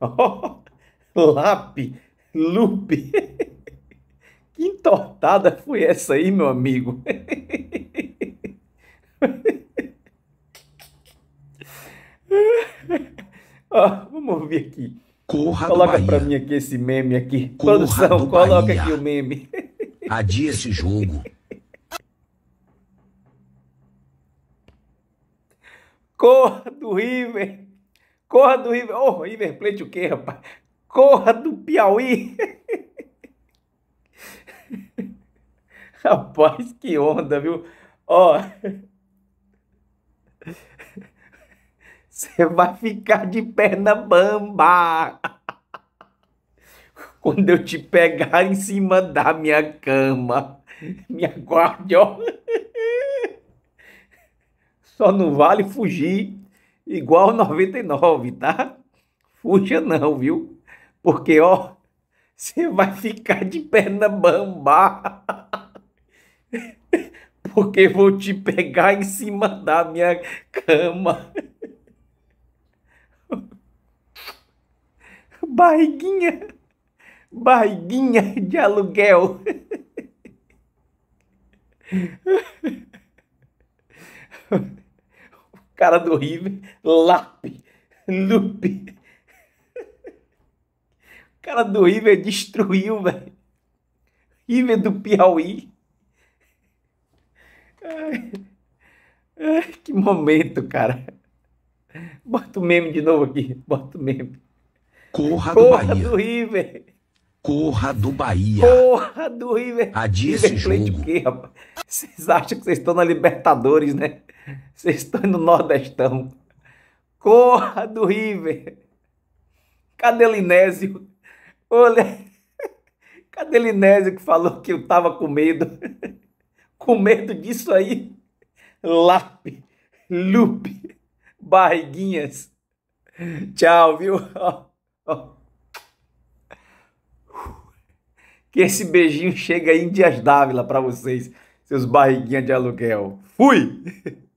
Ó, lap, loop. Que entortada foi essa aí, meu amigo? Ó, vamos ouvir aqui. Corra coloca para mim aqui esse meme aqui. Corra Produção, coloca Bahia. aqui o meme. Adia esse jogo. Corra do River. Corra do River. Ô, oh, River Plate o quê, rapaz? Corra do Piauí. rapaz, que onda, viu? Ó. Oh. Você vai ficar de perna bamba. Quando eu te pegar em cima da minha cama, me aguarde, ó. Só não vale fugir igual 99, tá? Fuja não, viu? Porque, ó, você vai ficar de perna bamba. Porque vou te pegar em cima da minha cama. Barriguinha, barriguinha de aluguel cara do River, Lap, Loop. O cara do River destruiu, velho. River do Piauí. Ai, ai, que momento, cara. Bota o meme de novo aqui. Bota o meme. Corra, Corra do Bahia. do River. Corra do Bahia. Corra do River. Adia River esse jogo. Vocês acham que vocês estão na Libertadores, né? Vocês estão no Nordestão. Corra do River. Cadê Linésio? Olha. Cadê Linésio que falou que eu tava com medo? com medo disso aí? Lap, Loop. barriguinhas. Tchau, viu? Que esse beijinho chega aí em Dias Dávila para vocês, seus barriguinhas de aluguel. Fui!